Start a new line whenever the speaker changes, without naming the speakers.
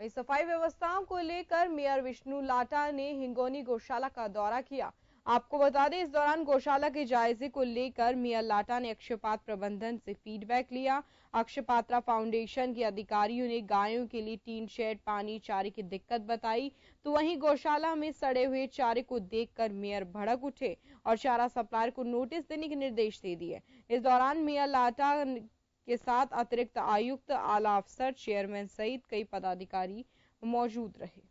वहीं सफाई व्यवस्थाओं को लेकर मेयर विष्णु लाटा ने हिंगोनी गौशाला का दौरा किया आपको बता दें इस दौरान गौशाला के जायजे को लेकर मेयर लाटा ने अक्षयपात प्रबंधन से फीडबैक लिया अक्षयपात्रा फाउंडेशन के अधिकारियों ने गायों के लिए टीन शेड पानी चारे की दिक्कत बताई तो वहीं गौशाला में सड़े हुए चारे को देखकर मेयर भड़क उठे और चारा सप्लायर को नोटिस देने के निर्देश दे दिए इस दौरान मेयर लाटा के साथ अतिरिक्त आयुक्त आला अफसर चेयरमैन सहित कई पदाधिकारी मौजूद रहे